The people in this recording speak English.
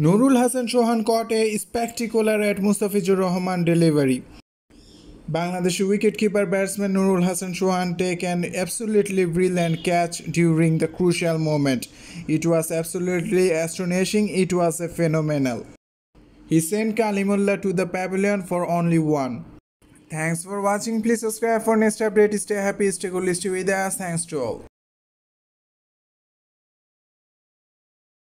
Nurul Hasan Sohan caught a spectacular at Mustafizur Rahman delivery. Bangladeshi wicketkeeper batsman Nurul Hassan Chouhan take an absolutely brilliant catch during the crucial moment. It was absolutely astonishing, it was a phenomenal. He sent Kalimullah to the pavilion for only one. Thanks for watching. Please subscribe for next update. Stay happy, stay cool, stay with us. Thanks to all.